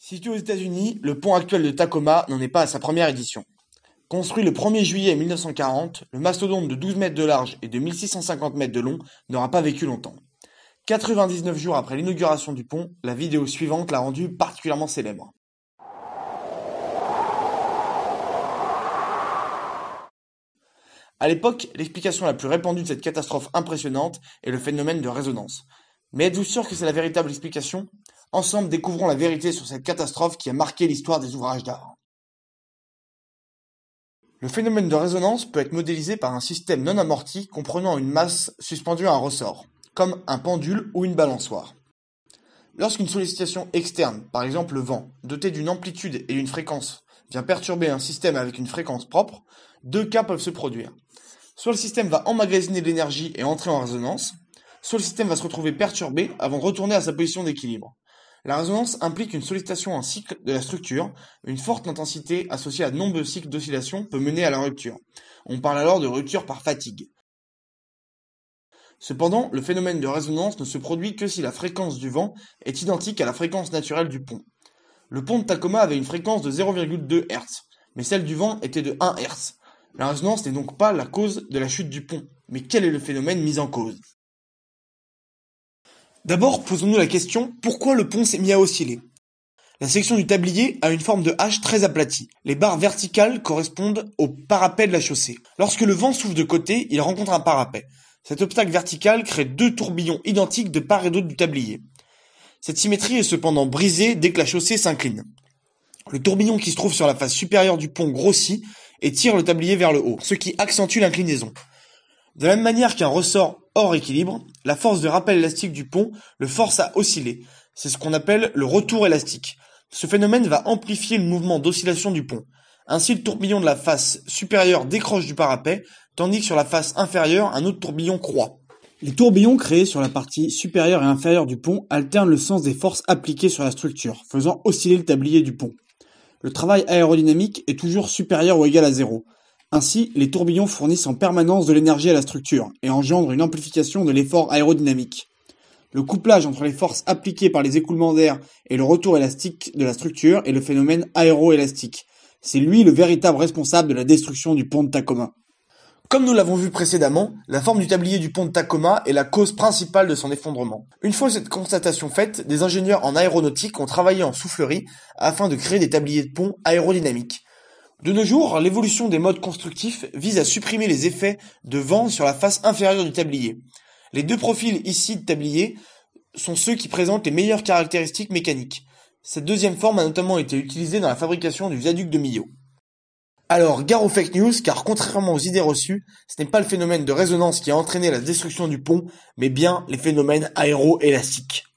Situé aux États-Unis, le pont actuel de Tacoma n'en est pas à sa première édition. Construit le 1er juillet 1940, le mastodonte de 12 mètres de large et de 1650 mètres de long n'aura pas vécu longtemps. 99 jours après l'inauguration du pont, la vidéo suivante l'a rendu particulièrement célèbre. À l'époque, l'explication la plus répandue de cette catastrophe impressionnante est le phénomène de résonance. Mais êtes-vous sûr que c'est la véritable explication Ensemble, découvrons la vérité sur cette catastrophe qui a marqué l'histoire des ouvrages d'art. Le phénomène de résonance peut être modélisé par un système non amorti comprenant une masse suspendue à un ressort, comme un pendule ou une balançoire. Lorsqu'une sollicitation externe, par exemple le vent, dotée d'une amplitude et d'une fréquence, vient perturber un système avec une fréquence propre, deux cas peuvent se produire. Soit le système va emmagasiner de l'énergie et entrer en résonance, soit le système va se retrouver perturbé avant de retourner à sa position d'équilibre. La résonance implique une sollicitation en cycle de la structure. Une forte intensité associée à de nombreux cycles d'oscillation peut mener à la rupture. On parle alors de rupture par fatigue. Cependant, le phénomène de résonance ne se produit que si la fréquence du vent est identique à la fréquence naturelle du pont. Le pont de Tacoma avait une fréquence de 0,2 Hz, mais celle du vent était de 1 Hz. La résonance n'est donc pas la cause de la chute du pont, mais quel est le phénomène mis en cause D'abord, posons-nous la question, pourquoi le pont s'est mis à osciller La section du tablier a une forme de hache très aplatie. Les barres verticales correspondent au parapet de la chaussée. Lorsque le vent souffle de côté, il rencontre un parapet. Cet obstacle vertical crée deux tourbillons identiques de part et d'autre du tablier. Cette symétrie est cependant brisée dès que la chaussée s'incline. Le tourbillon qui se trouve sur la face supérieure du pont grossit et tire le tablier vers le haut, ce qui accentue l'inclinaison. De la même manière qu'un ressort hors équilibre, la force de rappel élastique du pont le force à osciller, c'est ce qu'on appelle le retour élastique. Ce phénomène va amplifier le mouvement d'oscillation du pont. Ainsi, le tourbillon de la face supérieure décroche du parapet, tandis que sur la face inférieure, un autre tourbillon croît. Les tourbillons créés sur la partie supérieure et inférieure du pont alternent le sens des forces appliquées sur la structure, faisant osciller le tablier du pont. Le travail aérodynamique est toujours supérieur ou égal à zéro. Ainsi, les tourbillons fournissent en permanence de l'énergie à la structure, et engendrent une amplification de l'effort aérodynamique. Le couplage entre les forces appliquées par les écoulements d'air et le retour élastique de la structure est le phénomène aéroélastique. C'est lui le véritable responsable de la destruction du pont de Tacoma. Comme nous l'avons vu précédemment, la forme du tablier du pont de Tacoma est la cause principale de son effondrement. Une fois cette constatation faite, des ingénieurs en aéronautique ont travaillé en soufflerie afin de créer des tabliers de pont aérodynamiques. De nos jours, l'évolution des modes constructifs vise à supprimer les effets de vent sur la face inférieure du tablier. Les deux profils ici de tablier sont ceux qui présentent les meilleures caractéristiques mécaniques. Cette deuxième forme a notamment été utilisée dans la fabrication du viaduc de Millau. Alors, gare aux fake news, car contrairement aux idées reçues, ce n'est pas le phénomène de résonance qui a entraîné la destruction du pont, mais bien les phénomènes aéroélastiques.